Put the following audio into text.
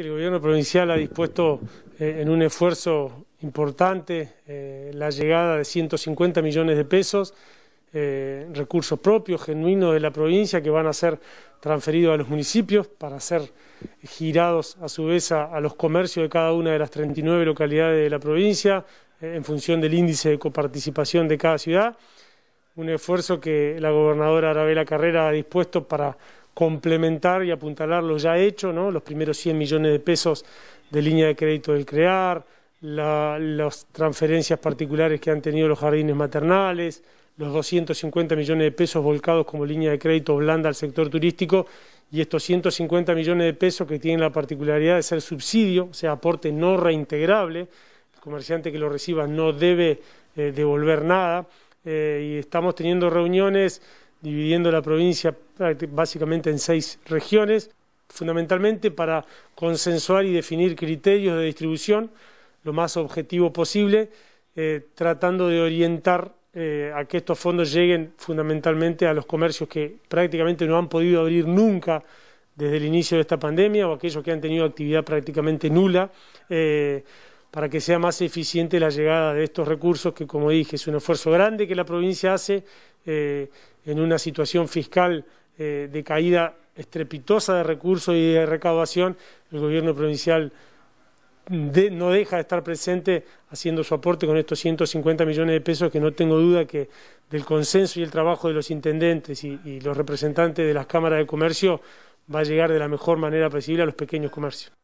El gobierno provincial ha dispuesto eh, en un esfuerzo importante eh, la llegada de 150 millones de pesos, eh, recursos propios, genuinos de la provincia, que van a ser transferidos a los municipios para ser girados a su vez a, los comercios de cada una de las 39 localidades de la provincia, en función del índice de coparticipación de cada ciudad. Un esfuerzo que la gobernadora Arabela Carrera ha dispuesto para complementar y apuntalar lo ya hecho, ¿no? los primeros 100 millones de pesos de línea de crédito del CREAR, las transferencias particulares que han tenido los jardines maternales, los 250 millones de pesos volcados como línea de crédito blanda al sector turístico y estos 150 millones de pesos que tienen la particularidad de ser subsidio, o sea, aporte no reintegrable, el comerciante que lo reciba no debe eh, devolver nada eh, y estamos teniendo reuniones dividiendo la provincia básicamente en seis regiones, fundamentalmente para consensuar y definir criterios de distribución lo más objetivo posible, eh, tratando de orientar eh, a que estos fondos lleguen fundamentalmente a los comercios que prácticamente no han podido abrir nunca desde el inicio de esta pandemia o aquellos que han tenido actividad prácticamente nula, eh, para que sea más eficiente la llegada de estos recursos, que como dije es un esfuerzo grande que la provincia hace eh, en una situación fiscal eh, de caída estrepitosa de recursos y de recaudación, el gobierno provincial no deja de estar presente haciendo su aporte con estos 150 millones de pesos que no tengo duda que del consenso y el trabajo de los intendentes y, y los representantes de las cámaras de comercio va a llegar de la mejor manera posible a los pequeños comercios.